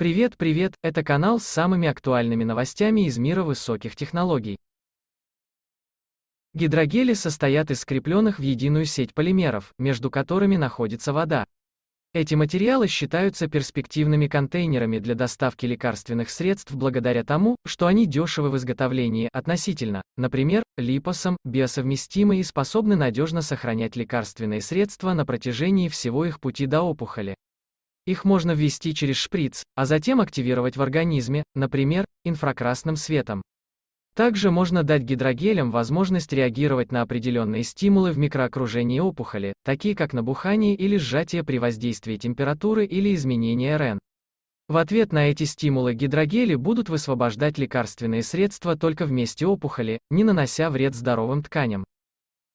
Привет, привет, это канал с самыми актуальными новостями из мира высоких технологий. Гидрогели состоят из скрепленных в единую сеть полимеров, между которыми находится вода. Эти материалы считаются перспективными контейнерами для доставки лекарственных средств благодаря тому, что они дешевы в изготовлении относительно, например, липосом, биосовместимы и способны надежно сохранять лекарственные средства на протяжении всего их пути до опухоли. Их можно ввести через шприц, а затем активировать в организме, например, инфракрасным светом. Также можно дать гидрогелям возможность реагировать на определенные стимулы в микроокружении опухоли, такие как набухание или сжатие при воздействии температуры или изменения РН. В ответ на эти стимулы гидрогели будут высвобождать лекарственные средства только в месте опухоли, не нанося вред здоровым тканям.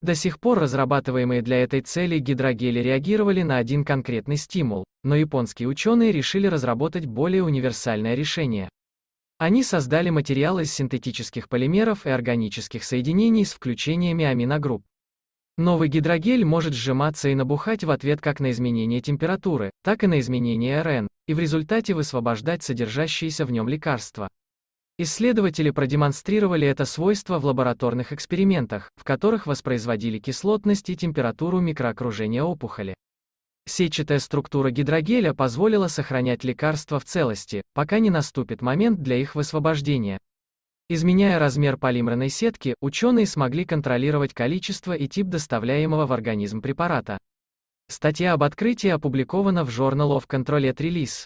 До сих пор разрабатываемые для этой цели гидрогели реагировали на один конкретный стимул, но японские ученые решили разработать более универсальное решение. Они создали материал из синтетических полимеров и органических соединений с включениями аминогрупп. Новый гидрогель может сжиматься и набухать в ответ как на изменение температуры, так и на изменение РН, и в результате высвобождать содержащиеся в нем лекарства. Исследователи продемонстрировали это свойство в лабораторных экспериментах, в которых воспроизводили кислотность и температуру микроокружения опухоли. Сетчатая структура гидрогеля позволила сохранять лекарства в целости, пока не наступит момент для их высвобождения. Изменяя размер полимерной сетки, ученые смогли контролировать количество и тип доставляемого в организм препарата. Статья об открытии опубликована в Journal of Controlled Release.